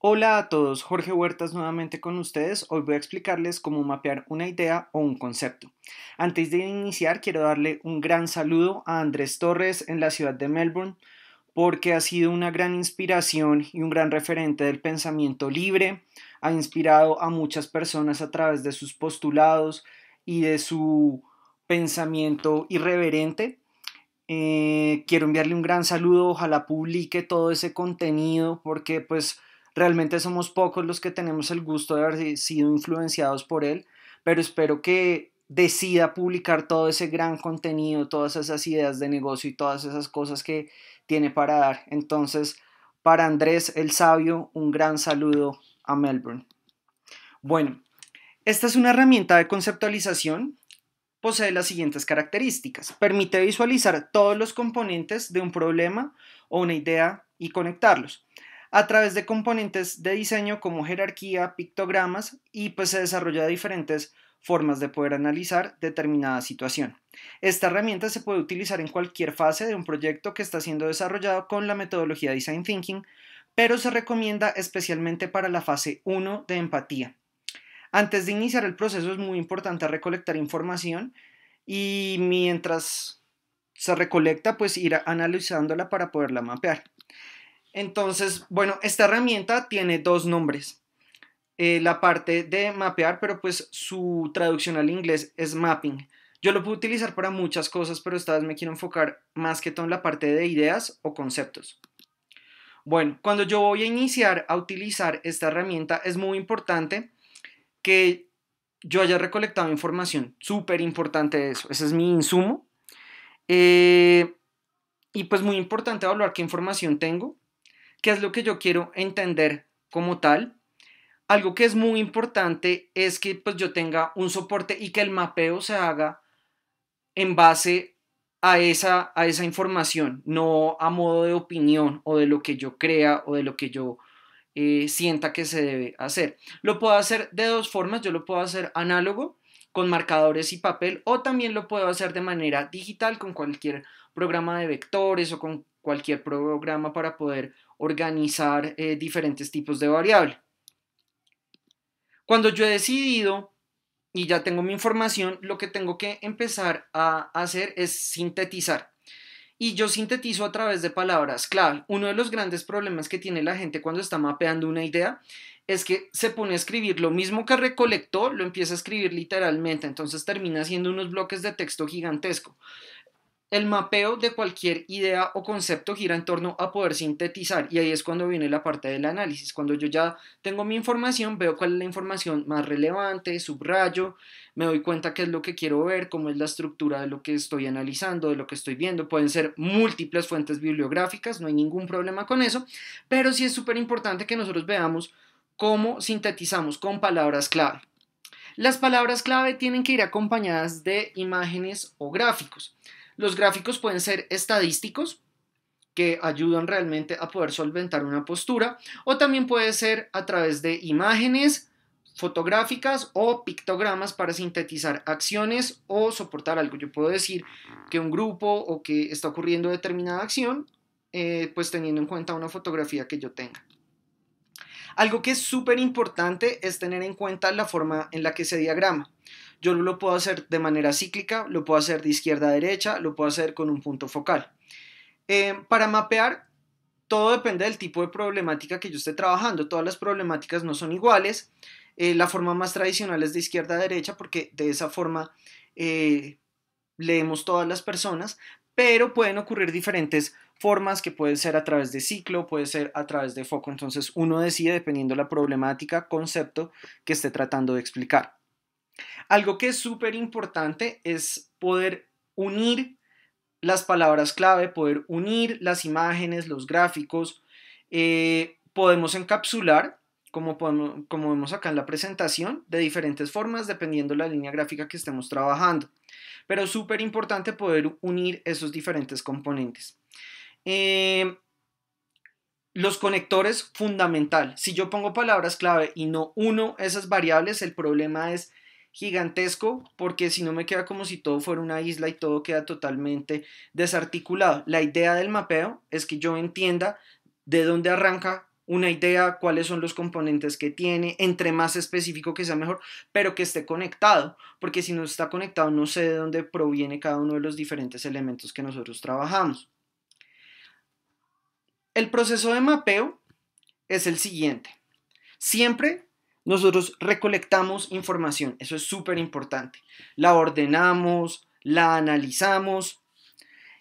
Hola a todos, Jorge Huertas nuevamente con ustedes. Hoy voy a explicarles cómo mapear una idea o un concepto. Antes de iniciar, quiero darle un gran saludo a Andrés Torres en la ciudad de Melbourne, porque ha sido una gran inspiración y un gran referente del pensamiento libre. Ha inspirado a muchas personas a través de sus postulados y de su pensamiento irreverente. Eh, quiero enviarle un gran saludo, ojalá publique todo ese contenido porque pues Realmente somos pocos los que tenemos el gusto de haber sido influenciados por él, pero espero que decida publicar todo ese gran contenido, todas esas ideas de negocio y todas esas cosas que tiene para dar. Entonces, para Andrés el Sabio, un gran saludo a Melbourne. Bueno, esta es una herramienta de conceptualización. Posee las siguientes características. Permite visualizar todos los componentes de un problema o una idea y conectarlos a través de componentes de diseño como jerarquía, pictogramas y pues se desarrolla diferentes formas de poder analizar determinada situación. Esta herramienta se puede utilizar en cualquier fase de un proyecto que está siendo desarrollado con la metodología Design Thinking, pero se recomienda especialmente para la fase 1 de empatía. Antes de iniciar el proceso es muy importante recolectar información y mientras se recolecta, pues ir analizándola para poderla mapear. Entonces, bueno, esta herramienta tiene dos nombres. Eh, la parte de mapear, pero pues su traducción al inglés es mapping. Yo lo puedo utilizar para muchas cosas, pero esta vez me quiero enfocar más que todo en la parte de ideas o conceptos. Bueno, cuando yo voy a iniciar a utilizar esta herramienta, es muy importante que yo haya recolectado información. Súper importante eso. Ese es mi insumo. Eh, y pues muy importante evaluar qué información tengo ¿Qué es lo que yo quiero entender como tal? Algo que es muy importante es que pues, yo tenga un soporte y que el mapeo se haga en base a esa, a esa información, no a modo de opinión o de lo que yo crea o de lo que yo eh, sienta que se debe hacer. Lo puedo hacer de dos formas, yo lo puedo hacer análogo con marcadores y papel o también lo puedo hacer de manera digital con cualquier programa de vectores o con cualquier programa para poder organizar eh, diferentes tipos de variable. Cuando yo he decidido y ya tengo mi información, lo que tengo que empezar a hacer es sintetizar. Y yo sintetizo a través de palabras clave. Uno de los grandes problemas que tiene la gente cuando está mapeando una idea es que se pone a escribir lo mismo que recolectó, lo empieza a escribir literalmente, entonces termina siendo unos bloques de texto gigantesco. El mapeo de cualquier idea o concepto gira en torno a poder sintetizar y ahí es cuando viene la parte del análisis. Cuando yo ya tengo mi información, veo cuál es la información más relevante, subrayo, me doy cuenta qué es lo que quiero ver, cómo es la estructura de lo que estoy analizando, de lo que estoy viendo. Pueden ser múltiples fuentes bibliográficas, no hay ningún problema con eso, pero sí es súper importante que nosotros veamos cómo sintetizamos con palabras clave. Las palabras clave tienen que ir acompañadas de imágenes o gráficos. Los gráficos pueden ser estadísticos, que ayudan realmente a poder solventar una postura, o también puede ser a través de imágenes fotográficas o pictogramas para sintetizar acciones o soportar algo. Yo puedo decir que un grupo o que está ocurriendo determinada acción, eh, pues teniendo en cuenta una fotografía que yo tenga. Algo que es súper importante es tener en cuenta la forma en la que se diagrama. Yo lo puedo hacer de manera cíclica, lo puedo hacer de izquierda a derecha, lo puedo hacer con un punto focal. Eh, para mapear, todo depende del tipo de problemática que yo esté trabajando. Todas las problemáticas no son iguales. Eh, la forma más tradicional es de izquierda a derecha porque de esa forma eh, leemos todas las personas, pero pueden ocurrir diferentes formas que pueden ser a través de ciclo, puede ser a través de foco. Entonces uno decide dependiendo la problemática, concepto que esté tratando de explicar. Algo que es súper importante es poder unir las palabras clave, poder unir las imágenes, los gráficos. Eh, podemos encapsular, como, como vemos acá en la presentación, de diferentes formas dependiendo la línea gráfica que estemos trabajando. Pero es súper importante poder unir esos diferentes componentes. Eh, los conectores, fundamental. Si yo pongo palabras clave y no uno esas variables, el problema es gigantesco porque si no me queda como si todo fuera una isla y todo queda totalmente desarticulado. La idea del mapeo es que yo entienda de dónde arranca una idea, cuáles son los componentes que tiene, entre más específico que sea mejor, pero que esté conectado, porque si no está conectado no sé de dónde proviene cada uno de los diferentes elementos que nosotros trabajamos. El proceso de mapeo es el siguiente. Siempre nosotros recolectamos información, eso es súper importante. La ordenamos, la analizamos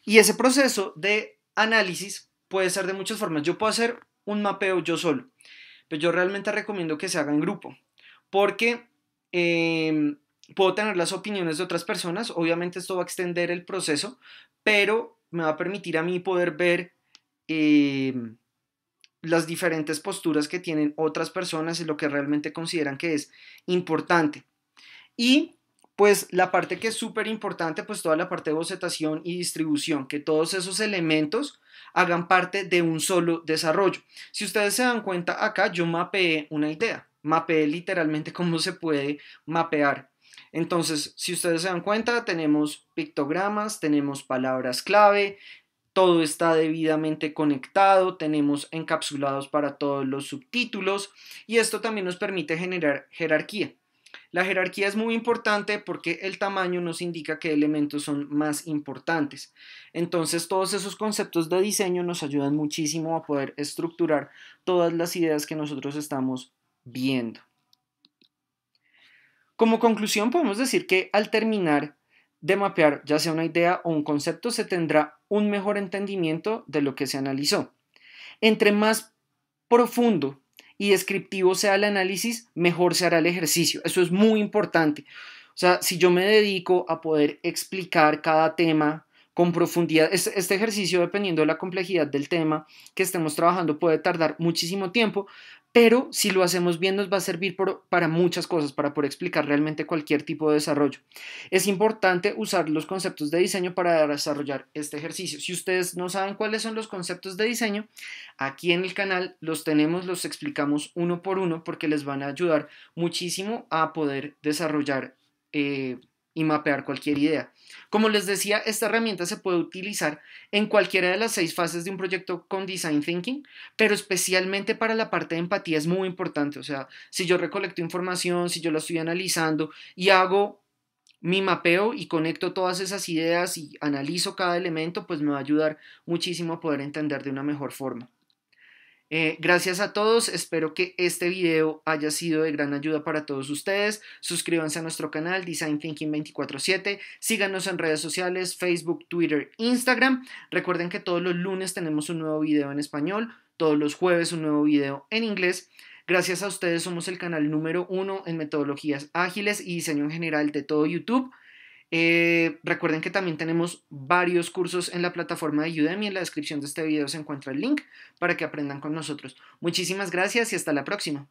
y ese proceso de análisis puede ser de muchas formas. Yo puedo hacer un mapeo yo solo, pero yo realmente recomiendo que se haga en grupo porque em, puedo tener las opiniones de otras personas, obviamente esto va a extender el proceso, pero me va a permitir a mí poder ver... Em, las diferentes posturas que tienen otras personas y lo que realmente consideran que es importante. Y pues la parte que es súper importante, pues toda la parte de bocetación y distribución, que todos esos elementos hagan parte de un solo desarrollo. Si ustedes se dan cuenta acá, yo mapeé una idea, mapeé literalmente cómo se puede mapear. Entonces, si ustedes se dan cuenta, tenemos pictogramas, tenemos palabras clave, todo está debidamente conectado, tenemos encapsulados para todos los subtítulos y esto también nos permite generar jerarquía. La jerarquía es muy importante porque el tamaño nos indica qué elementos son más importantes. Entonces todos esos conceptos de diseño nos ayudan muchísimo a poder estructurar todas las ideas que nosotros estamos viendo. Como conclusión podemos decir que al terminar de mapear ya sea una idea o un concepto se tendrá un mejor entendimiento de lo que se analizó. Entre más profundo y descriptivo sea el análisis, mejor se hará el ejercicio. Eso es muy importante. O sea, si yo me dedico a poder explicar cada tema con profundidad. Este, ejercicio, dependiendo de la complejidad del tema que estemos trabajando, puede tardar muchísimo tiempo, pero si lo hacemos bien nos va a servir para muchas cosas, para poder explicar realmente cualquier tipo de desarrollo. Es importante usar los conceptos de diseño para desarrollar este ejercicio. Si ustedes no saben cuáles son los conceptos de diseño, aquí en el canal los tenemos, los explicamos uno por uno porque les van a ayudar muchísimo a poder desarrollar. Eh, y mapear cualquier idea. Como les decía, esta herramienta se puede utilizar en cualquiera de las seis fases de un proyecto con Design Thinking, pero especialmente para la parte de empatía es muy importante. O sea, si yo recolecto información, si yo la estoy analizando y hago mi mapeo y conecto todas esas ideas y analizo cada elemento, pues me va a ayudar muchísimo a poder entender de una mejor forma. Eh, gracias a todos, espero que este video haya sido de gran ayuda para todos ustedes. Suscríbanse a nuestro canal Design Thinking 24/7, síganos en redes sociales, Facebook, Twitter, Instagram. Recuerden que todos los lunes tenemos un nuevo video en español, todos los jueves un nuevo video en inglés. Gracias a ustedes somos el canal número uno en metodologías ágiles y diseño en general de todo YouTube. Eh, recuerden que también tenemos varios cursos en la plataforma de Udemy. En la descripción de este video se encuentra el link para que aprendan con nosotros. Muchísimas gracias y hasta la próxima.